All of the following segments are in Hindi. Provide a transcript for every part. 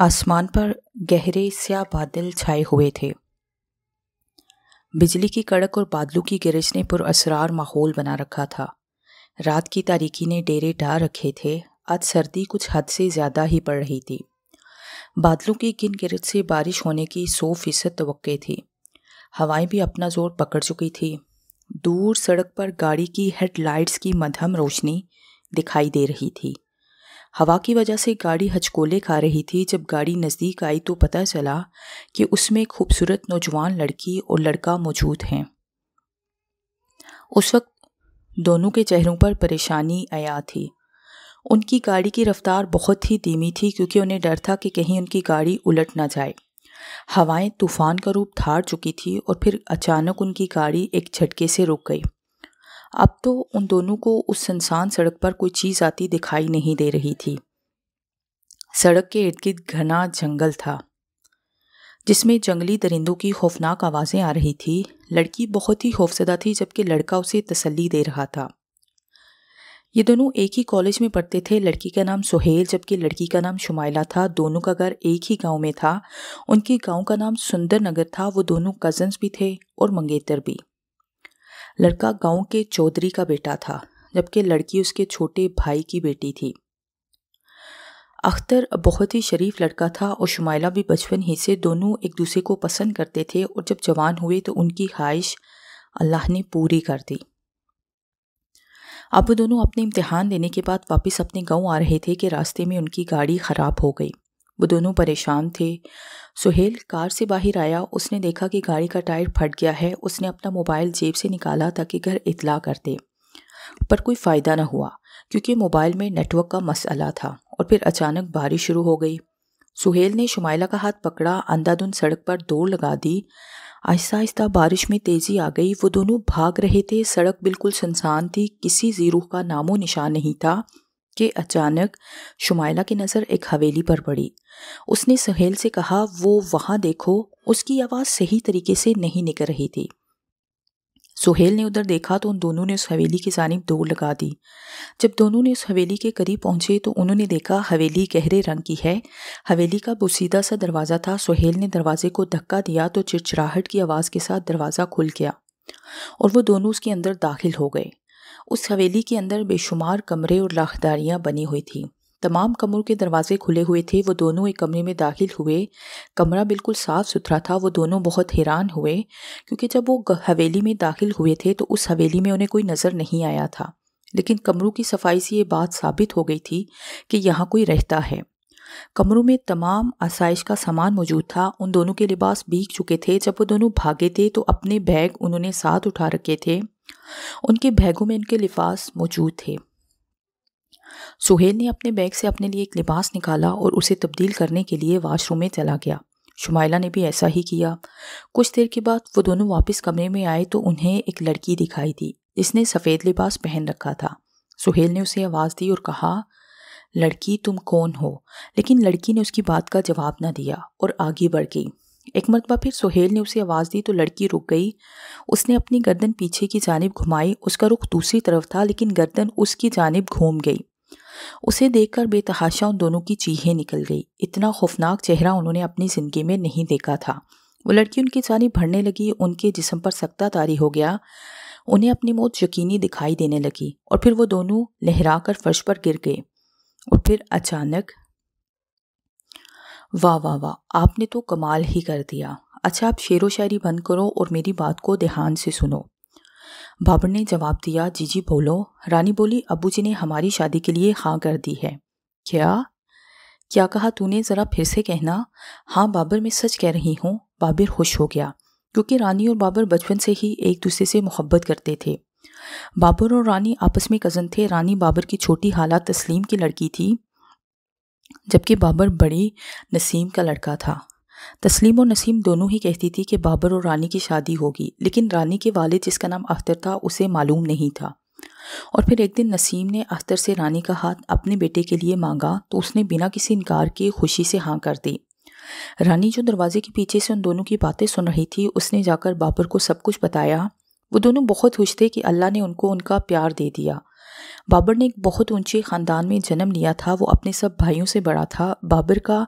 आसमान पर गहरे स्या बादल छाए हुए थे बिजली की कड़क और बादलों की गिरज ने असरार माहौल बना रखा था रात की तारीकी ने डेरे डा रखे थे आज सर्दी कुछ हद से ज़्यादा ही पड़ रही थी बादलों की गिन गिरज से बारिश होने की सौ फीसद तो थी हवाएं भी अपना जोर पकड़ चुकी थी दूर सड़क पर गाड़ी की हेडलाइट्स की मध्यम रोशनी दिखाई दे रही थी हवा की वजह से गाड़ी हचकोले खा रही थी जब गाड़ी नज़दीक आई तो पता चला कि उसमें खूबसूरत नौजवान लड़की और लड़का मौजूद हैं उस वक्त दोनों के चेहरों पर परेशानी आया थी उनकी गाड़ी की रफ्तार बहुत ही धीमी थी क्योंकि उन्हें डर था कि कहीं उनकी गाड़ी उलट ना जाए हवाएं तूफान का रूप धार चुकी थी और फिर अचानक उनकी गाड़ी एक झटके से रुक गई अब तो उन दोनों को उस सुनसान सड़क पर कोई चीज़ आती दिखाई नहीं दे रही थी सड़क के इर्द गिर्द घना जंगल था जिसमें जंगली दरिंदों की खौफनाक आवाज़ें आ रही थी लड़की बहुत ही खौफसदा थी जबकि लड़का उसे तसल्ली दे रहा था ये दोनों एक ही कॉलेज में पढ़ते थे लड़की का नाम सुहेल जबकि लड़की का नाम शुमाइला था दोनों का घर एक ही गांव में था उनके गांव का नाम सुंदर नगर था वो दोनों कज़न्स भी थे और मंगेतर भी लड़का गांव के चौधरी का बेटा था जबकि लड़की उसके छोटे भाई की बेटी थी अख्तर बहुत ही शरीफ लड़का था और शुमाइला भी बचपन ही से दोनों एक दूसरे को पसंद करते थे और जब जवान हुए तो उनकी ख्वाहिश अल्लाह ने पूरी कर दी अब दोनों अपने इम्तिहान देने के बाद वापस अपने गांव आ रहे थे कि रास्ते में उनकी गाड़ी ख़राब हो गई वो दोनों परेशान थे सुहेल कार से बाहर आया उसने देखा कि गाड़ी का टायर फट गया है उसने अपना मोबाइल जेब से निकाला ताकि घर इतला कर दे पर कोई फ़ायदा ना हुआ क्योंकि मोबाइल में नेटवर्क का मसला था और फिर अचानक बारिश शुरू हो गई सुहेल ने शुमाइला का हाथ पकड़ा अंधाधुंध सड़क पर दौड़ लगा दी आहिस्ता आहिस्ता बारिश में तेज़ी आ गई वो दोनों भाग रहे थे सड़क बिल्कुल सुनसान थी किसी जीरो का नामो निशान नहीं था कि अचानक शुमाइला की नज़र एक हवेली पर पड़ी उसने सहेल से कहा वो वहाँ देखो उसकी आवाज़ सही तरीके से नहीं निकल रही थी सुहेल ने उधर देखा तो उन दोनों ने उस हवेली की जानब दौड़ लगा दी जब दोनों ने उस हवेली के करीब पहुंचे तो उन्होंने देखा हवेली गहरे रंग की है हवेली का बुसीदा सा दरवाज़ा था सुहेल ने दरवाजे को धक्का दिया तो चिड़चिड़ाहट की आवाज़ के साथ दरवाज़ा खुल गया और वो दोनों उसके अंदर दाखिल हो गए उस हवेली के अंदर बेशुमार कमरे और लाखदारियाँ बनी हुई थी तमाम कमरों के दरवाजे खुले हुए थे वो दोनों एक कमरे में दाखिल हुए कमरा बिल्कुल साफ़ सुथरा था वो दोनों बहुत हैरान हुए क्योंकि जब वो हवेली में दाखिल हुए थे तो उस हवेली में उन्हें कोई नज़र नहीं आया था लेकिन कमरों की सफाई से ये बात साबित हो गई थी कि यहाँ कोई रहता है कमरों में तमाम आसाइश का सामान मौजूद था उन दोनों के लिबास बीक चुके थे जब वो दोनों भागे थे तो अपने बैग उन्होंने साथ उठा रखे थे उनके बैगों में उनके लिफास मौजूद थे सुहेल ने अपने बैग से अपने लिए एक लिबास निकाला और उसे तब्दील करने के लिए वाशरूम में चला गया शुमाइला ने भी ऐसा ही किया कुछ देर के बाद वो दोनों वापस कमरे में आए तो उन्हें एक लड़की दिखाई दी जिसने सफ़ेद लिबास पहन रखा था सुहेल ने उसे आवाज़ दी और कहा लड़की तुम कौन हो लेकिन लड़की ने उसकी बात का जवाब ना दिया और आगे बढ़ गई एक मरतबा फिर सुहेल ने उसे आवाज़ दी तो लड़की रुक गई उसने अपनी गर्दन पीछे की जानब घुमाई उसका रुख दूसरी तरफ था लेकिन गर्दन उसकी जानब घूम गई उसे देखकर बेतहाशा उन दोनों की चीहें निकल गई इतना खौफनाक चेहरा उन्होंने अपनी ज़िंदगी में नहीं देखा था वो लड़की उनकी जानब भरने लगी उनके जिसम पर सख्ता तारी हो गया उन्हें अपनी मौत यकीनी दिखाई देने लगी और फिर वो दोनों लहरा कर फर्श पर गिर गए और फिर अचानक वाह वाह वाह आपने तो कमाल ही कर दिया अच्छा आप शेर व शायरी बंद करो और मेरी बात को ध्यान से सुनो बाबर ने जवाब दिया जी जी बोलो रानी बोली अबू जी ने हमारी शादी के लिए हाँ कर दी है क्या क्या कहा तूने ज़रा फिर से कहना हाँ बाबर मैं सच कह रही हूँ बाबर खुश हो गया क्योंकि रानी और बाबर बचपन से ही एक दूसरे से मोहब्बत करते थे बाबर और रानी आपस में कज़न थे रानी बाबर की छोटी हालात तस्लीम की लड़की थी जबकि बाबर बड़ी नसीम का लड़का था तस्लीम और नसीम दोनों ही कहती थी कि बाबर और रानी की शादी होगी लेकिन रानी के वालिद जिसका नाम अख्तर था उसे मालूम नहीं था और फिर एक दिन नसीम ने अख्तर से रानी का हाथ अपने बेटे के लिए मांगा तो उसने बिना किसी इनकार के खुशी से हाँ कर दी रानी जो दरवाजे के पीछे से उन दोनों की बातें सुन रही थी उसने जाकर बाबर को सब कुछ बताया वो दोनों बहुत खुश थे कि अल्लाह ने उनको उनका प्यार दे दिया बाबर ने एक बहुत ऊंचे ख़ानदान में जन्म लिया था वो अपने सब भाइयों से बड़ा था बाबर का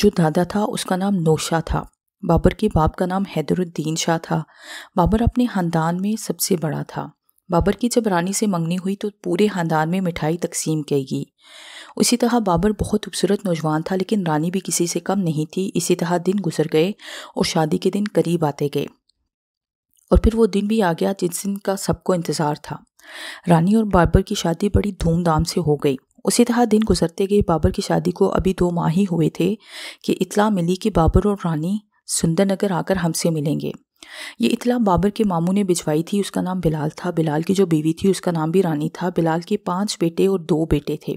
जो दादा था उसका नाम नोशा था बाबर के बाप का नाम हैदरुद्दीन शाह था बाबर अपने ख़ानदान में सबसे बड़ा था बाबर की जब रानी से मंगनी हुई तो पूरे ख़ानदान में मिठाई तकसीम की गई उसी तरह बाबर बहुत खूबसूरत नौजवान था लेकिन रानी भी किसी से कम नहीं थी इसी तरह दिन गुजर गए और शादी के दिन करीब आते गए और फिर वो दिन भी आ गया जिस दिन का सबको इंतज़ार था रानी और बाबर की शादी बड़ी धूमधाम से हो गई उसी तरह दिन गुजरते गए बाबर की शादी को अभी दो माह ही हुए थे कि इतला मिली कि बाबर और रानी सुंदरनगर आकर हमसे मिलेंगे ये इतला बाबर के मामू ने भिजवाई थी उसका नाम बिलाल था बिलाल की जो बीवी थी उसका नाम भी रानी था बिलाल के पांच बेटे और दो बेटे थे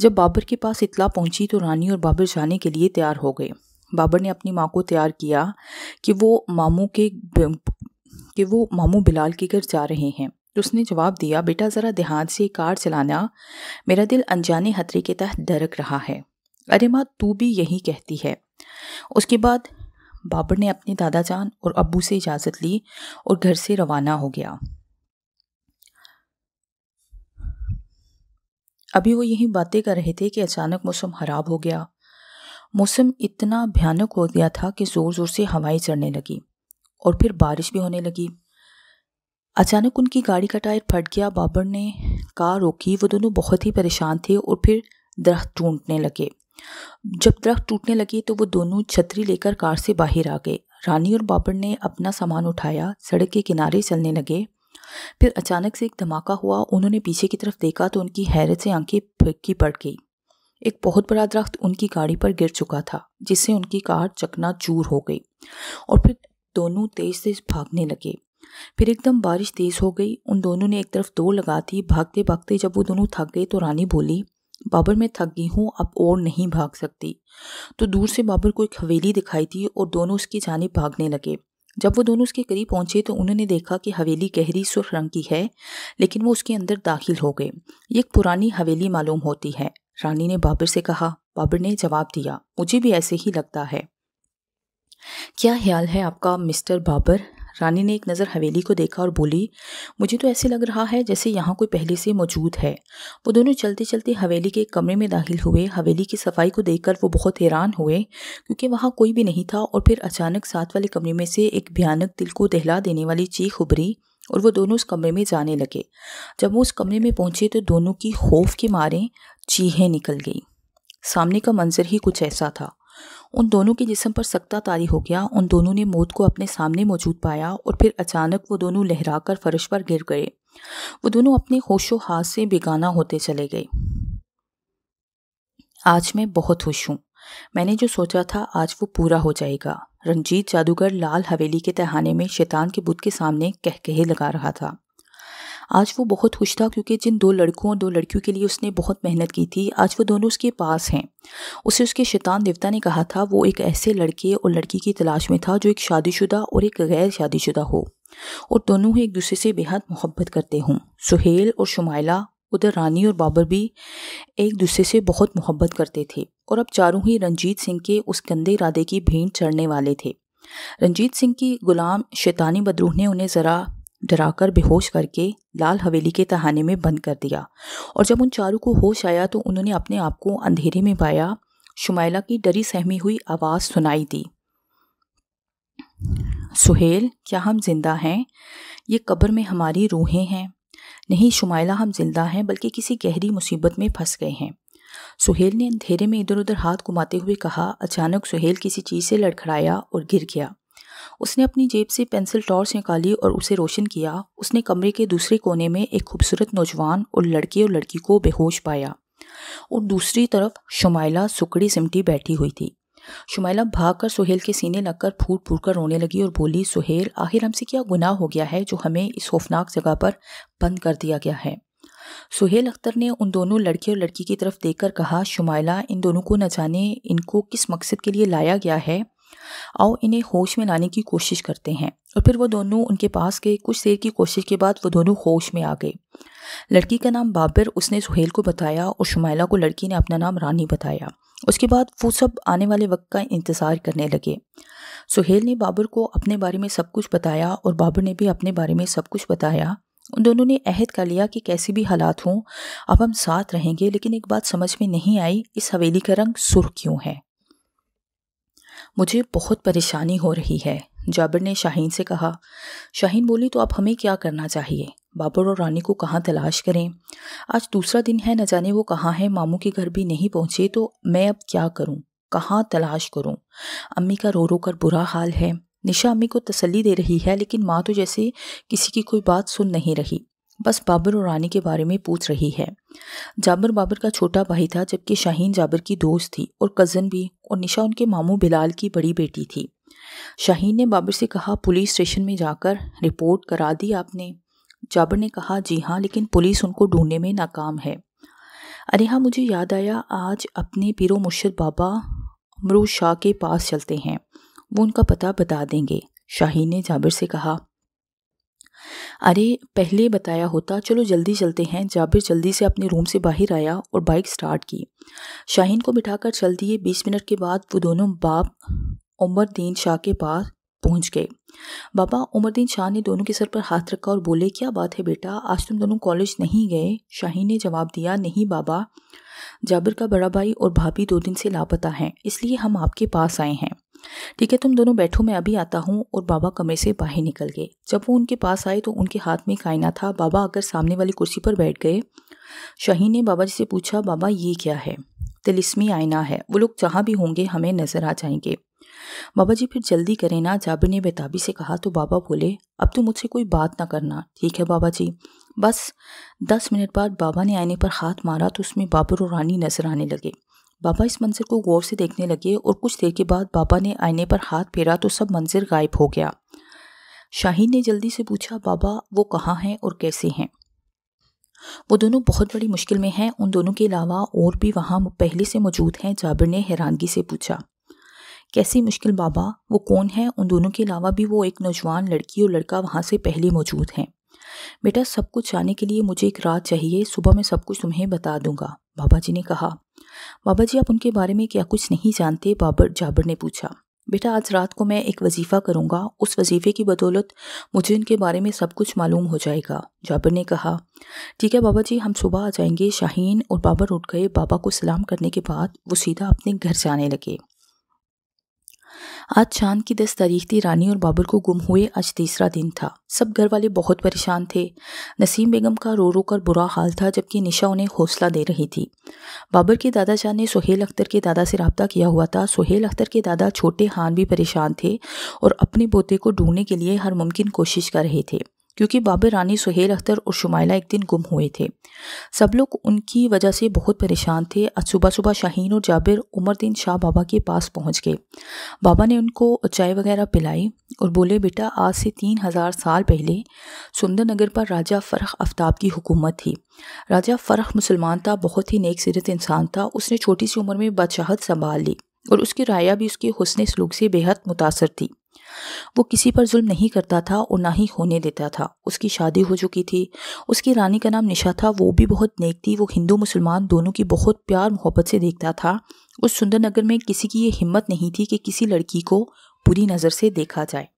जब बाबर के पास इतला पहुंची तो रानी और बाबर जाने के लिए तैयार हो गए बाबर ने अपनी माँ को तैयार किया कि वो मामू के कि वो मामू बिलाल के घर जा रहे हैं उसने जवाब दिया बेटा ज़रा देहात से कार चलाना मेरा दिल अनजाने हथरे के तहत डरक रहा है अरे माँ तू भी यही कहती है उसके बाद बाबर ने अपने दादा जान और अबू से इजाज़त ली और घर से रवाना हो गया अभी वो यही बातें कर रहे थे कि अचानक मौसम ख़राब हो गया मौसम इतना भयानक हो गया था कि ज़ोर ज़ोर से हवाएं चढ़ने लगी और फिर बारिश भी होने लगी अचानक उनकी गाड़ी का टायर फट गया बाबर ने कार रोकी वो दोनों बहुत ही परेशान थे और फिर दरख्त टूटने लगे जब दरख्त टूटने लगे तो वो दोनों छतरी लेकर कार से बाहर आ गए रानी और बाबर ने अपना सामान उठाया सड़क के किनारे चलने लगे फिर अचानक से एक धमाका हुआ उन्होंने पीछे की तरफ देखा तो उनकी हैरत से आंखें फिक्की पड़ गई एक बहुत बड़ा दरख्त उनकी गाड़ी पर गिर चुका था जिससे उनकी कार चकना चूर हो गई और फिर दोनों तेज से भागने लगे फिर एकदम बारिश तेज़ हो गई उन दोनों ने एक तरफ दौड़ लगा दी भागते भागते जब वो दोनों थक गए तो रानी बोली बाबर मैं थक गई हूँ अब और नहीं भाग सकती तो दूर से बाबर को एक हवेली दिखाई दी और दोनों उसकी जानब भागने लगे जब वो दोनों उसके करीब पहुंचे तो उन्होंने देखा कि हवेली गहरी सुर्ख रंग की है लेकिन वो उसके अंदर दाखिल हो गए ये एक पुरानी हवेली मालूम होती है रानी ने बाबर से कहा बाबर ने जवाब दिया मुझे भी ऐसे ही लगता है क्या ख्याल है आपका मिस्टर बाबर रानी ने एक नज़र हवेली को देखा और बोली मुझे तो ऐसे लग रहा है जैसे यहाँ कोई पहले से मौजूद है वो दोनों चलते चलते हवेली के एक कमरे में दाखिल हुए हवेली की सफाई को देखकर वो बहुत हैरान हुए क्योंकि वहाँ कोई भी नहीं था और फिर अचानक साथ वाले कमरे में से एक भयानक दिल को दहला देने वाली चीख उभरी और वो दोनों उस कमरे में जाने लगे जब वो उस कमरे में पहुँचे तो दोनों की खौफ के मारे चीहें निकल गई सामने का मंजर ही कुछ ऐसा था उन दोनों के जिसम पर सख्ता तारी हो गया उन दोनों ने मौत को अपने सामने मौजूद पाया और फिर अचानक वो दोनों लहरा कर फर्श पर गिर गए वो दोनों अपने होशो हाथ से बेगाना होते चले गए आज मैं बहुत खुश हूँ मैंने जो सोचा था आज वो पूरा हो जाएगा रंजीत जादूगर लाल हवेली के तहाने में शैतान के बुद्ध के सामने कहकहे लगा रहा था आज वो बहुत खुश था क्योंकि जिन दो लड़कों और दो लड़कियों के लिए उसने बहुत मेहनत की थी आज वो दोनों उसके पास हैं उसे उसके शैतान देवता ने कहा था वो एक ऐसे लड़के और लड़की की तलाश में था जो एक शादीशुदा और एक गैर शादीशुदा हो और दोनों ही एक दूसरे से बेहद मोहब्बत करते हों सुहेल और शुमाइला उधर रानी और बाबर भी एक दूसरे से बहुत मोहब्बत करते थे और अब चारों ही रंजीत सिंह के उस गंदे इरादे की भेंट चढ़ने वाले थे रंजीत सिंह की गुलाम शैतानी बदरूह ने उन्हें ज़रा डराकर बेहोश करके लाल हवेली के तहाने में बंद कर दिया और जब उन चारों को होश आया तो उन्होंने अपने आप को अंधेरे में पाया शुमाइला की डरी सहमी हुई आवाज़ सुनाई दी सुहेल क्या हम जिंदा हैं ये कब्र में हमारी रूहें हैं नहीं शुमाइला हम जिंदा हैं बल्कि किसी गहरी मुसीबत में फंस गए हैं सुहेल ने अंधेरे में इधर उधर हाथ घुमाते हुए कहा अचानक सुहेल किसी चीज़ से लड़खड़ाया और गिर गया उसने अपनी जेब से पेंसिल टॉर्च निकाली और उसे रोशन किया उसने कमरे के दूसरे कोने में एक खूबसूरत नौजवान और लड़के और लड़की को बेहोश पाया और दूसरी तरफ शुमाइला सुकड़ी सिमटी बैठी हुई थी शुमाइला भागकर सुहेल के सीने लगकर फूट फूट कर रोने लगी और बोली सुहेल आखिर हमसे क्या गुनाह हो गया है जो हमें इस खौफनाक जगह पर बंद कर दिया गया है सुहेल अख्तर ने उन दोनों लड़के और लड़की की तरफ देखकर कहा शुमाइला इन दोनों को न जाने इनको किस मकसद के लिए लाया गया है आओ इन्हें होश में लाने की कोशिश करते हैं और फिर वो दोनों उनके पास गए कुछ देर की कोशिश के बाद वो दोनों होश में आ गए लड़की का नाम बाबर उसने सुहेल को बताया और शुमाइला को लड़की ने अपना नाम रानी बताया उसके बाद वो सब आने वाले वक्त का इंतज़ार करने लगे सुहेल ने बाबर को अपने बारे में सब कुछ बताया और बाबर ने भी अपने बारे में सब कुछ बताया उन दोनों ने अहद कर लिया कि कैसे भी हालात हों अब हम साथ रहेंगे लेकिन एक बात समझ में नहीं आई इस हवेली का रंग सुर्ख क्यों है मुझे बहुत परेशानी हो रही है जाबिर ने शाहीन से कहा शाहीन बोली तो आप हमें क्या करना चाहिए बाबर और रानी को कहाँ तलाश करें आज दूसरा दिन है न जाने वो कहाँ है मामू के घर भी नहीं पहुँचे तो मैं अब क्या करूँ कहाँ तलाश करूँ अम्मी का रो रो कर बुरा हाल है निशा अम्मी को तसल्ली दे रही है लेकिन माँ तो जैसे किसी की कोई बात सुन नहीं रही बस बाबर और रानी के बारे में पूछ रही है जाबर बाबर का छोटा भाई था जबकि शाहीन जाबर की दोस्त थी और कज़न भी और निशा उनके मामू बिलाल की बड़ी बेटी थी शाहीन ने बाबर से कहा पुलिस स्टेशन में जाकर रिपोर्ट करा दी आपने जाबर ने कहा जी हाँ लेकिन पुलिस उनको ढूंढने में नाकाम है अरे हाँ मुझे याद आया आज अपने पिरो मुर्शद बाबा अमरू शाह के पास चलते हैं वो उनका पता बता देंगे शाहीन ने जाबिर से कहा अरे पहले बताया होता चलो जल्दी चलते हैं जाबिर जल्दी से अपने रूम से बाहर आया और बाइक स्टार्ट की शाहीन को बिठाकर चल दिए बीस मिनट के बाद वो दोनों बाप उमरदीन शाह के पास पहुंच गए बाबा दीन शाह ने दोनों के सर पर हाथ रखा और बोले क्या बात है बेटा आज तुम दोनों कॉलेज नहीं गए शाहीन ने जवाब दिया नहीं बाबा जाबिर का बड़ा भाई और भाभी दो दिन से लापता हैं इसलिए हम आपके पास आए हैं ठीक है तुम दोनों बैठो मैं अभी आता हूँ और बाबा कमरे से बाहर निकल गए जब वो उनके पास आए तो उनके हाथ में एक आईना था बाबा आकर सामने वाली कुर्सी पर बैठ गए शाही ने बाबा जी से पूछा बाबा ये क्या है तिलिस्मी आईना है वो लोग जहाँ भी होंगे हमें नजर आ जाएंगे बाबा जी फिर जल्दी करें ना जाबिर ने बेताबी से कहा तो बाबा बोले अब तो मुझसे कोई बात ना करना ठीक है बाबा जी बस दस मिनट बाद बाबा ने आईने पर हाथ मारा तो उसमें बाबर और रानी नजर आने लगे बाबा इस मंजर को गौर से देखने लगे और कुछ देर के बाद बाबा ने आईने पर हाथ फेरा तो सब मंजर गायब हो गया शाहीन ने जल्दी से पूछा बाबा वो कहाँ हैं और कैसे हैं वो दोनों बहुत बड़ी मुश्किल में हैं उन दोनों के अलावा और भी वहाँ पहले से मौजूद हैं जाबिर ने हैरानगी से पूछा कैसी मुश्किल बाबा वो कौन है उन दोनों के अलावा भी वो एक नौजवान लड़की और लड़का वहाँ से पहले मौजूद हैं बेटा सब कुछ जाने के लिए मुझे एक रात चाहिए सुबह मैं सब कुछ तुम्हें बता दूंगा बाबा जी ने कहा बाबा जी आप उनके बारे में क्या कुछ नहीं जानते बाबर जाबर ने पूछा बेटा आज रात को मैं एक वजीफ़ा करूँगा उस वजीफ़े की बदौलत मुझे इनके बारे में सब कुछ मालूम हो जाएगा जाबर ने कहा ठीक है बाबा जी हम सुबह आ जाएंगे शाहीन और बाबर उठ गए बाबा को सलाम करने के बाद वो सीधा अपने घर जाने लगे आज चांद की दस तारीख थी रानी और बाबर को गुम हुए आज तीसरा दिन था सब घर वाले बहुत परेशान थे नसीम बेगम का रो रो कर बुरा हाल था जबकि निशा उन्हें हौसला दे रही थी बाबर के दादा चाह ने सुहेल अख्तर के दादा से रबता किया हुआ था सुहेल अख्तर के दादा छोटे हान भी परेशान थे और अपने पोते को ढूंढने के लिए हर मुमकिन कोशिश कर रहे थे क्योंकि बाबे रानी सुहेल अख्तर और शुमाइला एक दिन गुम हुए थे सब लोग उनकी वजह से बहुत परेशान थे आज सुबह सुबह शाहीन और जाबिर दिन शाह बाबा के पास पहुंच गए बाबा ने उनको चाय वगैरह पिलाई और बोले बेटा आज से तीन हज़ार साल पहले सुंदरनगर पर राजा फ़रख आफ्ताब की हुकूमत थी राजा फ़रख मुसलमान था बहुत ही नेक सीरत इंसान था उसने छोटी सी उम्र में बादशाहत संभाल ली और उसकी राया भी उसके हसन सलूक से बेहद मुतासर थी वो किसी पर जुल्म नहीं करता था और ना ही होने देता था उसकी शादी हो चुकी थी उसकी रानी का नाम निशा था वो भी बहुत नेक थी वो हिंदू मुसलमान दोनों की बहुत प्यार मोहब्बत से देखता था उस सुंदर नगर में किसी की ये हिम्मत नहीं थी कि किसी लड़की को बुरी नज़र से देखा जाए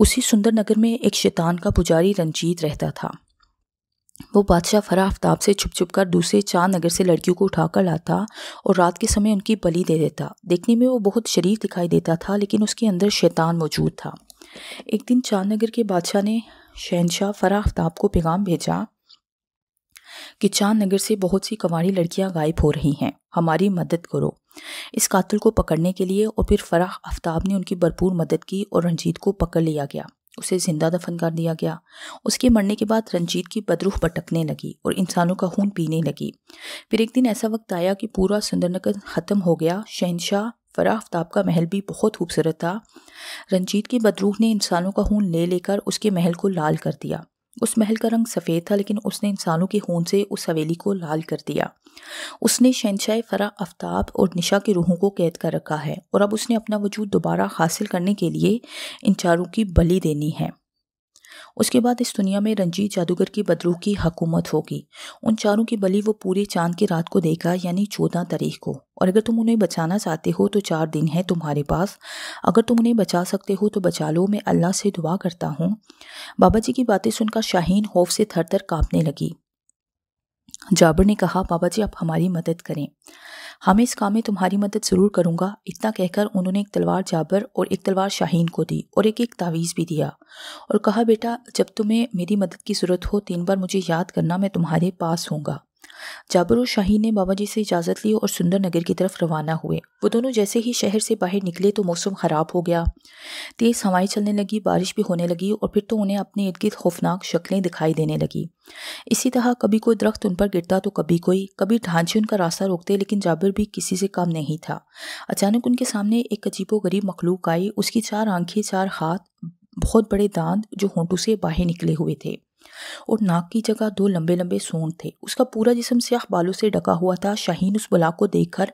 उसी सुंदर नगर में एक शैतान का पुजारी रंजीत रहता था वो बादशाह फरा आफ्ताब से छुप छुप कर दूसरे चांद नगर से लड़कियों को उठाकर लाता और रात के समय उनकी बलि दे देता देखने में वो बहुत शरीफ दिखाई देता था लेकिन उसके अंदर शैतान मौजूद था एक दिन नगर के बादशाह ने शहनशाह फरा आफ्ताब को पैगाम भेजा कि चांद नगर से बहुत सी कंवारी लड़कियां गायब हो रही हैं हमारी मदद करो इस कातिल को पकड़ने के लिए और फिर फराह आफ्ताब ने उनकी भरपूर मदद की और रंजीत को पकड़ लिया गया उसे जिंदा दफन कर दिया गया उसके मरने के बाद रंजीत की बदरूह भटकने लगी और इंसानों का खून पीने लगी फिर एक दिन ऐसा वक्त आया कि पूरा सुंदरनगर ख़त्म हो गया शहनशाह फरा आफ्ताब का महल भी बहुत खूबसूरत था रंजीत की बदरूह ने इंसानों का खून ले लेकर उसके महल को लाल कर दिया उस महल का रंग सफ़ेद था लेकिन उसने इंसानों के खून से उस हवेली को लाल कर दिया उसने शहनशाह फरा आफ्ताब और निशा की रूहों को कैद कर रखा है और अब उसने अपना वजूद दोबारा हासिल करने के लिए इन चारों की बलि देनी है उसके बाद इस दुनिया में रंजीत जादूगर की बदरू की हकूमत होगी उन चारों की बलि वो पूरे चांद की रात को देगा यानी चौदह तारीख को और अगर तुम उन्हें बचाना चाहते हो तो चार दिन है तुम्हारे पास अगर तुम उन्हें बचा सकते हो तो बचा लो मैं अल्लाह से दुआ करता हूँ बाबा जी की बातें सुनकर शाहीन खौफ से थर थर काँपने लगी जाबर ने कहा बाबा जी आप हमारी मदद करें हमें हाँ, इस काम में तुम्हारी मदद ज़रूर करूँगा इतना कहकर उन्होंने एक तलवार जाबर और एक तलवार शाहीन को दी और एक एक तावीज़ भी दिया और कहा बेटा जब तुम्हें मेरी मदद की ज़रूरत हो तीन बार मुझे याद करना मैं तुम्हारे पास होऊंगा जाबर और शाहीन ने बाबा जी से इजाज़त ली और सुंदर नगर की तरफ रवाना हुए वो दोनों जैसे ही शहर से बाहर निकले तो मौसम ख़राब हो गया तेज़ हवाएं चलने लगी बारिश भी होने लगी और फिर तो उन्हें अपने इर्द गिर्द खौफनाक शक्लें दिखाई देने लगी इसी तरह कभी कोई दरख्त उन पर गिरता तो कभी कोई कभी ढांचे उनका रास्ता रोकते लेकिन जाबिर भी किसी से कम नहीं था अचानक उनके सामने एक अजीबो गरीब मखलूक आई उसकी चार आंखें चार हाथ बहुत बड़े दांत जो होंटू से बाहर निकले हुए थे और नाक की जगह दो लंबे लंबे सूंड थे उसका पूरा जिसम स्याह बालों से ढका हुआ था शाहीन उस बुलाक को देखकर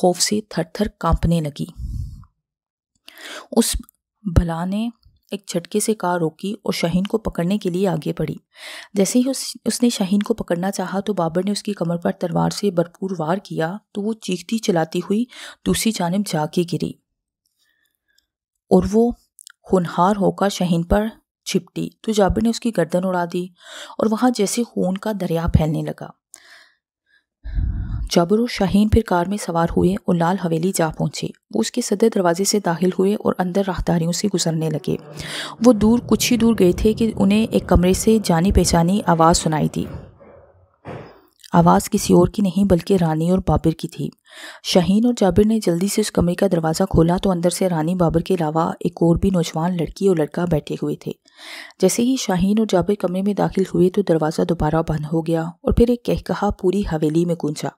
खौफ से थर थर कांपने लगी उस भला ने एक झटके से कार रोकी और शाहीन को पकड़ने के लिए आगे बढ़ी जैसे ही उस, उसने शाहीन को पकड़ना चाहा तो बाबर ने उसकी कमर पर तलवार से भरपूर वार किया तो वो चीखती चलाती हुई दूसरी जानब जाके गिरी और वो होनहार होकर शहीन पर छिपटी तो जाबिर ने उसकी गर्दन उड़ा दी और वहां जैसे खून का दरिया फैलने लगा जाबिर और शाहीन फिर कार में सवार हुए और लाल हवेली जा पहुंचे वो उसके सदर दरवाजे से दाखिल हुए और अंदर राहदारियों से गुजरने लगे वो दूर कुछ ही दूर गए थे कि उन्हें एक कमरे से जानी पहचानी आवाज़ सुनाई दी आवाज़ किसी और की नहीं बल्कि रानी और बाबर की थी शाहीन और जाबिर ने जल्दी से उस कमरे का दरवाज़ा खोला तो अंदर से रानी बाबर के अलावा एक और भी नौजवान लड़की और लड़का बैठे हुए थे जैसे ही शाहीन और जाबिर कमरे में दाखिल हुए तो दरवाज़ा दोबारा बंद हो गया और फिर एक कहकहा पूरी हवेली में गूंजा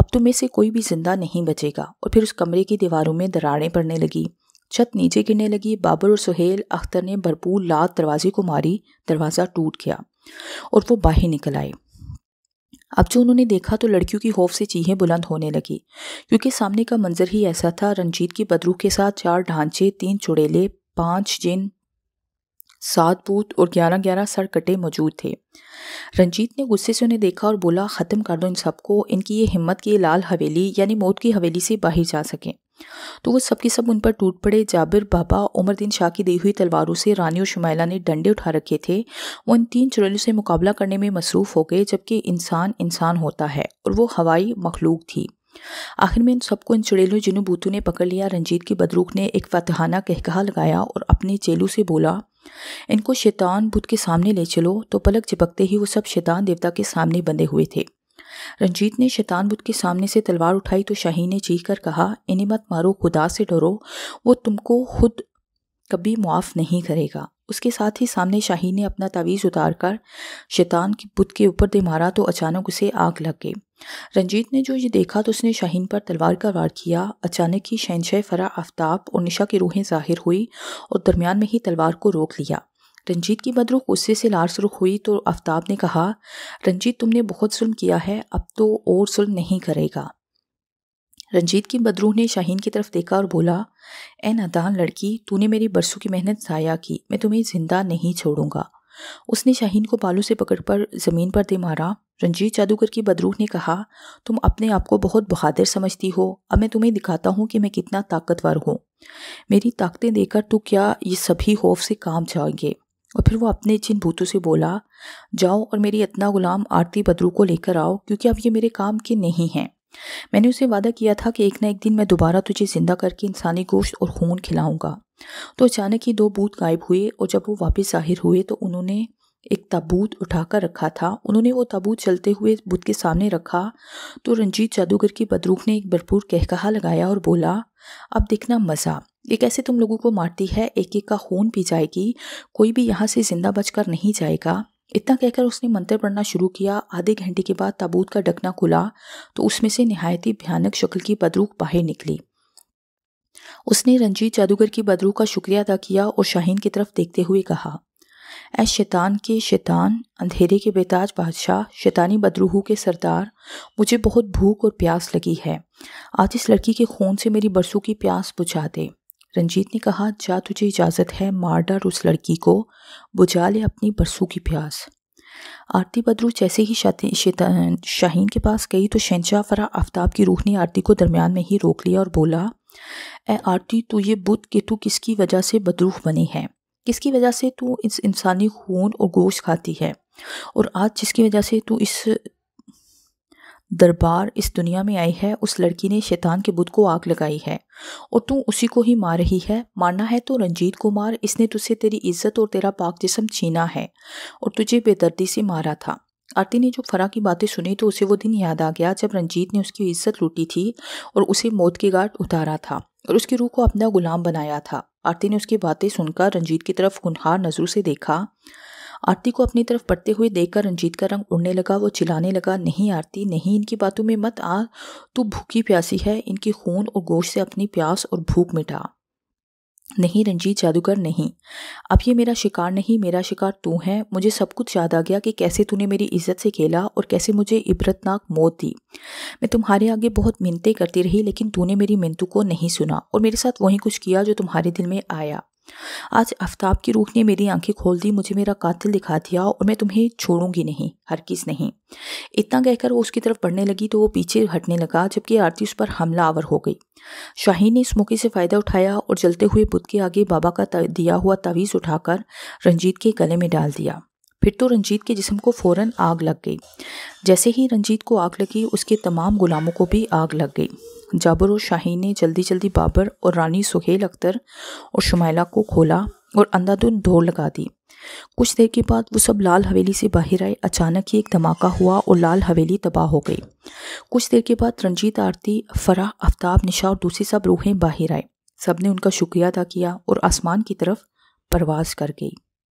अब तो में से कोई भी जिंदा नहीं बचेगा और फिर उस कमरे की दीवारों में दरारें पड़ने लगी छत नीचे गिरने लगी बाबर और सुहेल अख्तर ने भरपूर लात दरवाजे को मारी दरवाज़ा टूट गया और वो बाहर निकल आए अब जो उन्होंने देखा तो लड़कियों की खौफ से चीहें बुलंद होने लगी क्योंकि सामने का मंजर ही ऐसा था रंजीत की बदरू के साथ चार ढांचे तीन चुड़ेले पांच जिन सात बूथ और ग्यारह ग्यारह सर कटे मौजूद थे रंजीत ने गुस्से से उन्हें देखा और बोला ख़त्म कर दो इन सबको इनकी ये हिम्मत की लाल हवेली यानी मौत की हवेली से बाहर जा सकें तो वो सबके सब उन पर टूट पड़े जाबिर बाबा उमरदीन शाह की दी हुई तलवारों से रानी और शुमाला ने डंडे उठा रखे थे वो इन तीन चुड़ैलों से मुकाबला करने में मसरूफ़ हो गए जबकि इंसान इंसान होता है और वो हवाई मखलूक थी आखिर में इन सबको इन चुड़ेलों जिन्हों बूतू ने पकड़ लिया रंजीत की बदरूक ने एक फतहाना कहकहा लगाया और अपने चेलू से बोला इनको शैतान बुद्ध के सामने ले चलो तो पलक चिपकते ही वो सब शैतान देवता के सामने बंधे हुए थे रंजीत ने शैतान बुद्ध के सामने से तलवार उठाई तो शाही ने चीख कर कहा इन्हें मत मारो खुदा से डरो वो तुमको खुद कभी मुआफ नहीं करेगा उसके साथ ही सामने शाहीन ने अपना तावीज़ उतार कर शैतान की बुत के ऊपर दे मारा तो अचानक उसे आग लग गई रंजीत ने जो ये देखा तो उसने शाहीन पर तलवार का वार किया अचानक ही शहनशाह फरा आफ्ताब और निशा की रूहें जाहिर हुई और दरमियान में ही तलवार को रोक लिया रंजीत की बदरुख गुस्से से लारसरुख हुई तो आफ्ताब ने कहा रंजीत तुमने बहुत जुल्म किया है अब तो और जुल्म नहीं करेगा रंजीत की बदरूह ने शाहीन की तरफ देखा और बोला ए नादान लड़की तूने मेरी बरसों की मेहनत ज़ाया की मैं तुम्हें ज़िंदा नहीं छोड़ूंगा उसने शाहीन को बालू से पकड़ पर ज़मीन पर दे मारा रंजीत जादूगर की बदरूह ने कहा तुम अपने आप को बहुत बहादुर समझती हो अब मैं तुम्हें दिखाता हूँ कि मैं कितना ताकतवर हूँ मेरी ताकतें देकर तू क्या ये सभी खौफ से काम जाएंगे और फिर वो अपने जिन भूतों से बोला जाओ और मेरी इतना गुलाम आरती बदरू को लेकर आओ क्योंकि अब ये मेरे काम के नहीं हैं मैंने उसे वादा किया था कि एक ना एक दिन मैं दोबारा तुझे जिंदा करके इंसानी गोश्त और खून खिलाऊंगा तो अचानक ही दो बूत गायब हुए और जब वो वापस जाहिर हुए तो उन्होंने एक ताबूत उठाकर रखा था उन्होंने वो ताबूत चलते हुए बुत के सामने रखा तो रंजीत जादूगर की बदरूख ने एक भरपूर कहकहा लगाया और बोला अब देखना मज़ा ये कैसे तुम लोगों को मारती है एक एक का खून पी जाएगी कोई भी यहाँ से ज़िंदा बचकर नहीं जाएगा इतना कहकर उसने मंत्र पढ़ना शुरू किया आधे घंटे के बाद ताबूत का ढकना खुला तो उसमें से नहायती भयानक शक्ल की बदरूक बाहर निकली उसने रंजीत जादूगर की बदरू का शुक्रिया अदा किया और शाहीन की तरफ देखते हुए कहा ए शैतान के शैतान अंधेरे के बेताज बादशाह शैतानी बदरूहू के सरदार मुझे बहुत भूख और प्यास लगी है आज इस लड़की के खून से मेरी बरसों की प्यास बुझा दे रंजीत ने कहा जा तुझे इजाज़त है मार डर उस लड़की को बुझा ले अपनी बरसों की प्यास आरती बदरू जैसे ही शाहीन के पास गई तो शहनशाह फरा आफ्ताब की रूह ने आरती को दरमियान में ही रोक लिया और बोला ए आरती तू ये बुध कि तू किसकी वजह से बदरूह बनी है किसकी वजह से तू इस इंसानी खून और गोश्त खाती है और आज जिसकी वजह से तू इस दरबार इस दुनिया में आई है उस लड़की ने शैतान के बुद्ध को आग लगाई है और तू उसी को ही मार रही है मारना है तो रंजीत कुमार इसने तुझसे तेरी इज्जत और तेरा पाक जिसम छीना है और तुझे बेदर्दी से मारा था आरती ने जो फरा की बातें सुनी तो उसे वो दिन याद आ गया जब रंजीत ने उसकी इज्जत लूटी थी और उसे मौत के गार्ड उतारा था और उसकी रूह को अपना गुलाम बनाया था आरती ने उसकी बातें सुनकर रंजीत की तरफ गुनहार नज़रों से देखा आरती को अपनी तरफ पढ़ते हुए देखकर रंजीत का रंग उड़ने लगा वो चिल्लाने लगा नहीं आरती नहीं इनकी बातों में मत आ तू भूखी प्यासी है इनकी खून और गोश्त से अपनी प्यास और भूख मिटा नहीं रंजीत जादूगर नहीं अब ये मेरा शिकार नहीं मेरा शिकार तू है मुझे सब कुछ याद आ गया कि कैसे तूने मेरी इज्जत से खेला और कैसे मुझे इबरतनाक मौत दी मैं तुम्हारे आगे बहुत मिनतें करती रही लेकिन तूने मेरी मिनतों को नहीं सुना और मेरे साथ वही कुछ किया जो तुम्हारे दिल में आया आज आफ्ताब की रूह ने मेरी आंखें खोल दी मुझे मेरा कातिल दिखा दिया और मैं तुम्हें छोड़ूंगी नहीं हर किस नहीं इतना कहकर वो उसकी तरफ बढ़ने लगी तो वो पीछे हटने लगा जबकि आरती उस पर हमला आवर हो गई शाहीन ने इस मौके से फ़ायदा उठाया और जलते हुए बुद्ध के आगे बाबा का दिया हुआ तवीज़ उठाकर रंजीत के गले में डाल दिया फिर तो रंजीत के जिस्म को फौरन आग लग गई जैसे ही रंजीत को आग लगी उसके तमाम गुलामों को भी आग लग गई जाबर और शाहीन ने जल्दी जल्दी बाबर और रानी सुहेल अख्तर और शुमाइला को खोला और अंधाधुन दौड़ लगा दी कुछ देर के बाद वो सब लाल हवेली से बाहर आए अचानक ही एक धमाका हुआ और लाल हवेली तबाह हो गई कुछ देर के बाद रंजीत आरती फराह आफ्ताब निशा और दूसरी सब रूहें बाहर आए सब ने उनका शुक्रिया अदा किया और आसमान की तरफ परवाज कर गई